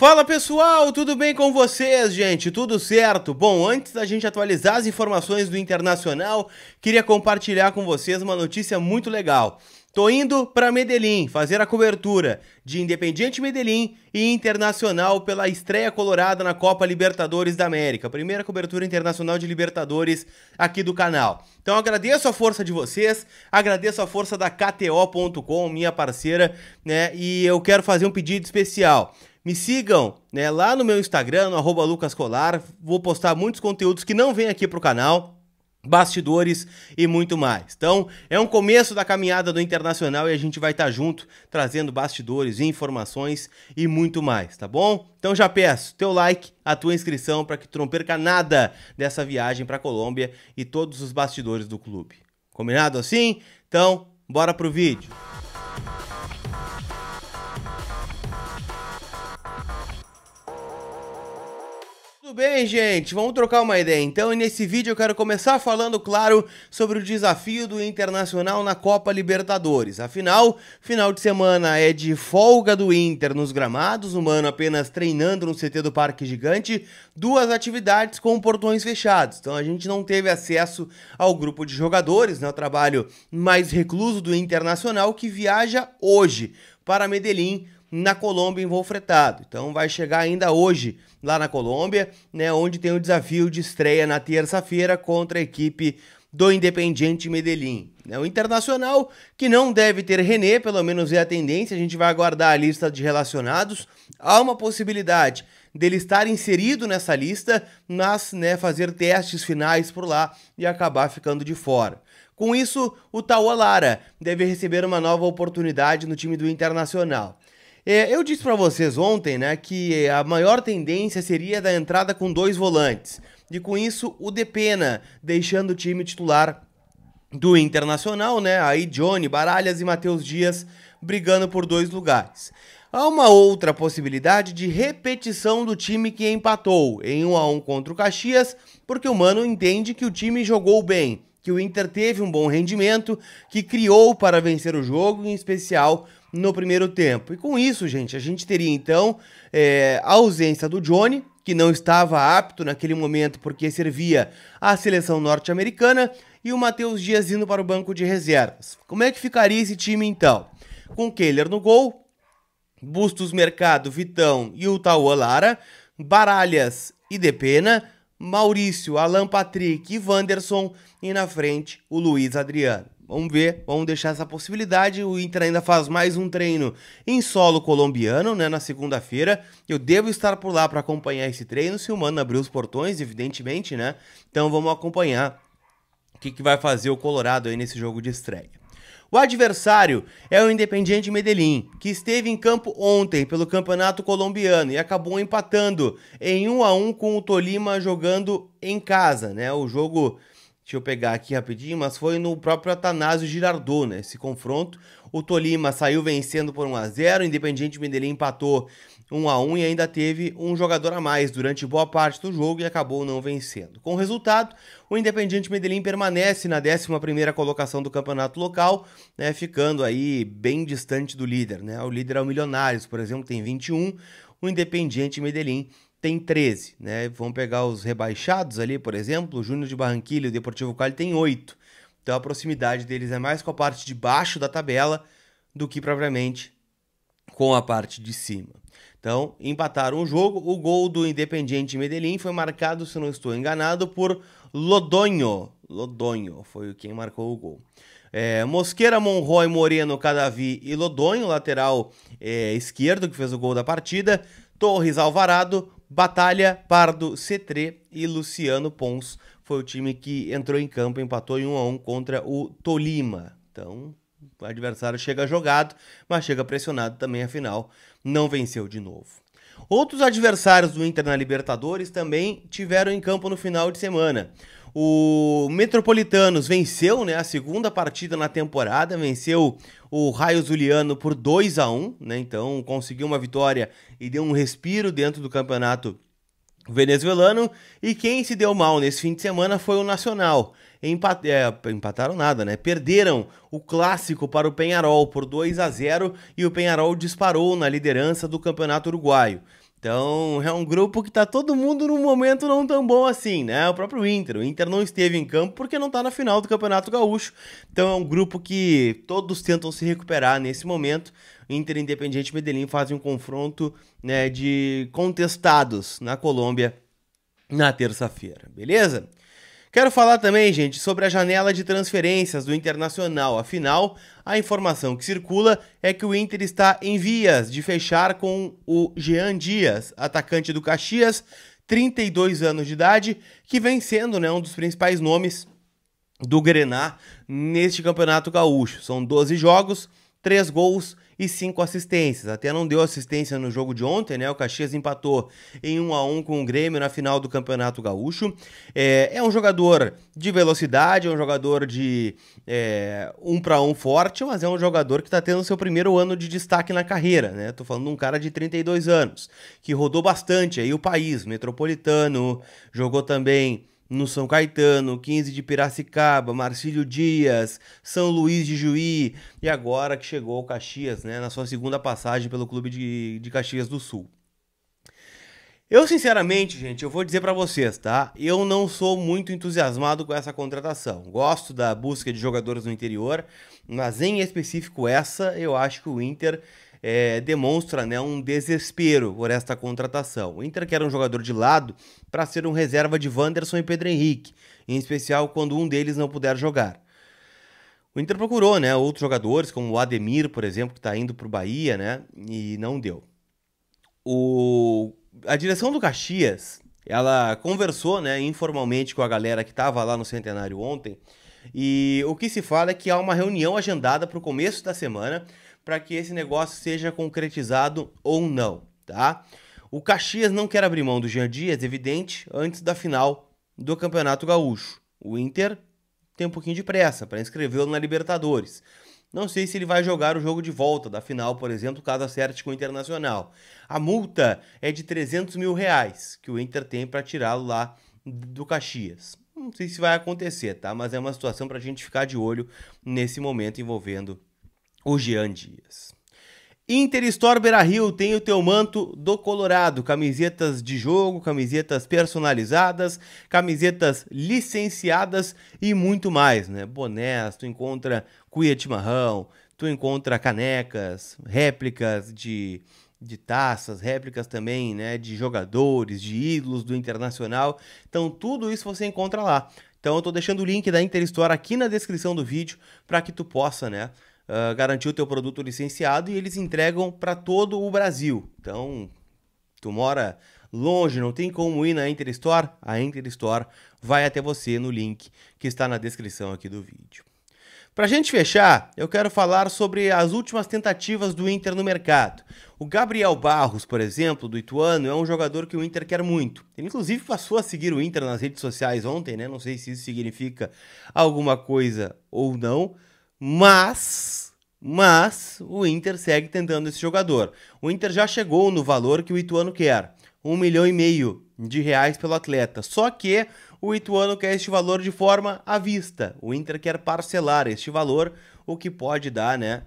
Fala pessoal, tudo bem com vocês, gente? Tudo certo? Bom, antes da gente atualizar as informações do internacional, queria compartilhar com vocês uma notícia muito legal. Tô indo para Medellín fazer a cobertura de Independiente Medellín e Internacional pela estreia colorada na Copa Libertadores da América. Primeira cobertura internacional de Libertadores aqui do canal. Então agradeço a força de vocês, agradeço a força da KTO.com, minha parceira, né? E eu quero fazer um pedido especial. Me sigam né, lá no meu Instagram, no Lucas Colar. Vou postar muitos conteúdos que não vêm aqui pro canal bastidores e muito mais. Então, é um começo da caminhada do Internacional e a gente vai estar junto trazendo bastidores, informações e muito mais, tá bom? Então já peço teu like, a tua inscrição para que tu não perca nada dessa viagem para a Colômbia e todos os bastidores do clube. Combinado assim? Então, bora pro vídeo. bem, gente? Vamos trocar uma ideia então. E nesse vídeo eu quero começar falando, claro, sobre o desafio do Internacional na Copa Libertadores. Afinal, final de semana é de folga do Inter nos gramados, o Mano apenas treinando no CT do Parque Gigante, duas atividades com portões fechados. Então a gente não teve acesso ao grupo de jogadores, né? O trabalho mais recluso do Internacional que viaja hoje para Medellín na Colômbia em voo fretado. Então vai chegar ainda hoje lá na Colômbia, né, onde tem o desafio de estreia na terça-feira contra a equipe do Independiente Medellín. O é Internacional, que não deve ter René, pelo menos é a tendência, a gente vai aguardar a lista de relacionados. Há uma possibilidade dele estar inserido nessa lista, mas né, fazer testes finais por lá e acabar ficando de fora. Com isso, o Tauolara deve receber uma nova oportunidade no time do Internacional. É, eu disse para vocês ontem, né, que a maior tendência seria da entrada com dois volantes. E com isso, o Depena, deixando o time titular do Internacional, né? Aí Johnny, Baralhas e Matheus Dias brigando por dois lugares. Há uma outra possibilidade de repetição do time que empatou em 1 a 1 contra o Caxias, porque o Mano entende que o time jogou bem, que o Inter teve um bom rendimento, que criou para vencer o jogo, em especial no primeiro tempo. E com isso, gente, a gente teria então é, a ausência do Johnny, que não estava apto naquele momento porque servia à seleção norte-americana, e o Matheus Dias indo para o banco de reservas. Como é que ficaria esse time então? Com Kehler no gol, Bustos Mercado, Vitão e o Lara, Baralhas e Depena, Maurício, Alan Patrick e Wanderson, e na frente o Luiz Adriano. Vamos ver, vamos deixar essa possibilidade. O Inter ainda faz mais um treino em solo colombiano, né, na segunda-feira. Eu devo estar por lá para acompanhar esse treino, se o Mano abrir os portões, evidentemente, né? Então vamos acompanhar o que, que vai fazer o Colorado aí nesse jogo de estreia. O adversário é o Independiente Medellín, que esteve em campo ontem pelo Campeonato Colombiano e acabou empatando em 1 a 1 com o Tolima jogando em casa, né? O jogo Deixa eu pegar aqui rapidinho, mas foi no próprio Atanásio Girardot, né? Esse confronto. O Tolima saiu vencendo por 1 a 0 o Independiente Medellín empatou 1 a 1 e ainda teve um jogador a mais durante boa parte do jogo e acabou não vencendo. Com o resultado, o Independiente Medellín permanece na 11ª colocação do campeonato local, né, ficando aí bem distante do líder, né? O líder é o Milionários, por exemplo, tem 21, o Independiente Medellín tem 13, né? Vamos pegar os rebaixados ali, por exemplo, o Júnior de Barranquilla e o Deportivo Cali tem 8. Então a proximidade deles é mais com a parte de baixo da tabela do que propriamente com a parte de cima. Então, empataram o jogo. O gol do Independiente Medellín foi marcado, se não estou enganado, por Lodonho. Lodonho foi quem marcou o gol. É, Mosqueira, Monroy, Moreno, Cadavi e Lodonho, lateral é, esquerdo, que fez o gol da partida. Torres, Alvarado, Batalha, Pardo, C3 e Luciano Pons foi o time que entrou em campo, empatou em 1 a 1 contra o Tolima. Então, o adversário chega jogado, mas chega pressionado também, afinal, não venceu de novo. Outros adversários do Inter na Libertadores também tiveram em campo no final de semana. O Metropolitanos venceu né, a segunda partida na temporada, venceu o Raio Zuliano por 2 a 1 né, então conseguiu uma vitória e deu um respiro dentro do campeonato venezuelano. E quem se deu mal nesse fim de semana foi o Nacional. Empat... É, empataram nada, né? Perderam o clássico para o Penharol por 2 a 0 e o Penharol disparou na liderança do Campeonato Uruguaio. Então, é um grupo que tá todo mundo num momento não tão bom assim, né? O próprio Inter. O Inter não esteve em campo porque não tá na final do Campeonato Gaúcho. Então, é um grupo que todos tentam se recuperar nesse momento. Inter Independiente Medellín fazem um confronto né, de contestados na Colômbia na terça-feira, beleza? Quero falar também, gente, sobre a janela de transferências do Internacional. Afinal, a informação que circula é que o Inter está em vias de fechar com o Jean Dias, atacante do Caxias, 32 anos de idade, que vem sendo né, um dos principais nomes do Grená neste Campeonato Gaúcho. São 12 jogos, 3 gols, e cinco assistências. Até não deu assistência no jogo de ontem, né? O Caxias empatou em 1 a 1 com o Grêmio na final do Campeonato Gaúcho. É, é um jogador de velocidade, é um jogador de é, um para um forte, mas é um jogador que está tendo seu primeiro ano de destaque na carreira, né? Tô falando de um cara de 32 anos, que rodou bastante aí o país, metropolitano, jogou também no São Caetano, 15 de Piracicaba, Marcílio Dias, São Luís de Juí e agora que chegou ao Caxias, né, na sua segunda passagem pelo clube de, de Caxias do Sul. Eu sinceramente, gente, eu vou dizer para vocês, tá? Eu não sou muito entusiasmado com essa contratação. Gosto da busca de jogadores no interior, mas em específico essa, eu acho que o Inter é, demonstra né, um desespero por esta contratação. O Inter quer um jogador de lado para ser um reserva de Wanderson e Pedro Henrique, em especial quando um deles não puder jogar. O Inter procurou, né, outros jogadores, como o Ademir, por exemplo, que está indo para o Bahia, né, e não deu. O... A direção do Caxias, ela conversou, né, informalmente com a galera que estava lá no Centenário ontem, e o que se fala é que há uma reunião agendada para o começo da semana para que esse negócio seja concretizado ou não, tá? O Caxias não quer abrir mão do Jean Dias, evidente, antes da final do Campeonato Gaúcho. O Inter tem um pouquinho de pressa para inscrevê-lo na Libertadores. Não sei se ele vai jogar o jogo de volta da final, por exemplo, caso acerte com o Internacional. A multa é de 300 mil reais que o Inter tem para tirá-lo lá do Caxias. Não sei se vai acontecer, tá? Mas é uma situação para a gente ficar de olho nesse momento envolvendo o Jean Dias. Inter Store Beira Rio tem o teu manto do Colorado, camisetas de jogo, camisetas personalizadas, camisetas licenciadas e muito mais, né? Bonés, tu encontra cuia de marrão, tu encontra canecas, réplicas de, de taças, réplicas também, né, de jogadores, de ídolos do Internacional. Então tudo isso você encontra lá. Então eu tô deixando o link da Inter Store aqui na descrição do vídeo para que tu possa, né, ah, garantiu o teu produto licenciado e eles entregam para todo o Brasil. Então, tu mora longe, não tem como ir na Interstore? A Interstore vai até você no link que está na descrição aqui do vídeo. Para a gente fechar, eu quero falar sobre as últimas tentativas do Inter no mercado. O Gabriel Barros, por exemplo, do Ituano, é um jogador que o Inter quer muito. Ele, inclusive, passou a seguir o Inter nas redes sociais ontem, né? Não sei se isso significa alguma coisa ou não, mas, mas o Inter segue tentando esse jogador. O Inter já chegou no valor que o Ituano quer, um milhão e meio de reais pelo atleta. Só que o Ituano quer este valor de forma à vista. O Inter quer parcelar este valor, o que pode dar, né,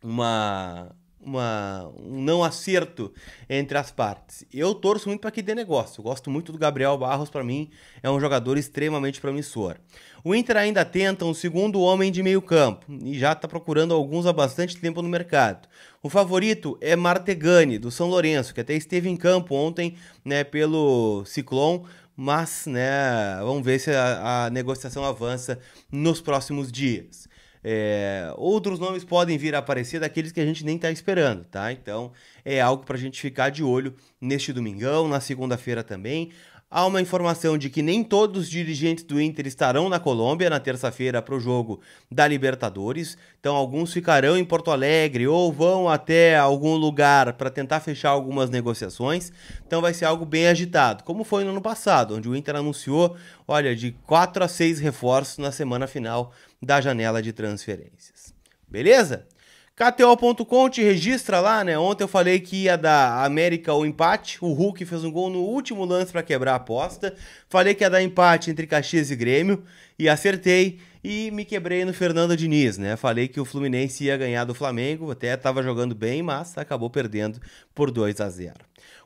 uma uma, um não acerto entre as partes. Eu torço muito para que dê negócio. Eu gosto muito do Gabriel Barros, para mim é um jogador extremamente promissor. O Inter ainda tenta um segundo homem de meio campo e já está procurando alguns há bastante tempo no mercado. O favorito é Martegani, do São Lourenço, que até esteve em campo ontem né, pelo Ciclone, mas né, vamos ver se a, a negociação avança nos próximos dias. É, outros nomes podem vir a aparecer daqueles que a gente nem está esperando, tá? Então é algo para a gente ficar de olho neste domingão, na segunda-feira também. Há uma informação de que nem todos os dirigentes do Inter estarão na Colômbia na terça-feira para o jogo da Libertadores. Então, alguns ficarão em Porto Alegre ou vão até algum lugar para tentar fechar algumas negociações. Então, vai ser algo bem agitado, como foi no ano passado, onde o Inter anunciou, olha, de 4 a 6 reforços na semana final da janela de transferências. Beleza? KTO.com te registra lá, né? Ontem eu falei que ia dar América o empate. O Hulk fez um gol no último lance para quebrar a aposta. Falei que ia dar empate entre Caxias e Grêmio e acertei. E me quebrei no Fernando Diniz, né? Falei que o Fluminense ia ganhar do Flamengo, até estava jogando bem, mas acabou perdendo por 2 a 0.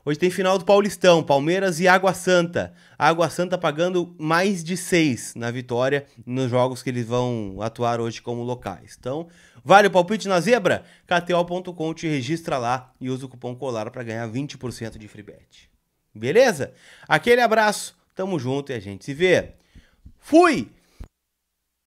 Hoje tem final do Paulistão, Palmeiras e Água Santa. A Água Santa pagando mais de 6 na vitória nos jogos que eles vão atuar hoje como locais. Então, vale o palpite na zebra? KTO.com te registra lá e usa o cupom COLAR para ganhar 20% de free bet. Beleza? Aquele abraço, tamo junto e a gente se vê. Fui!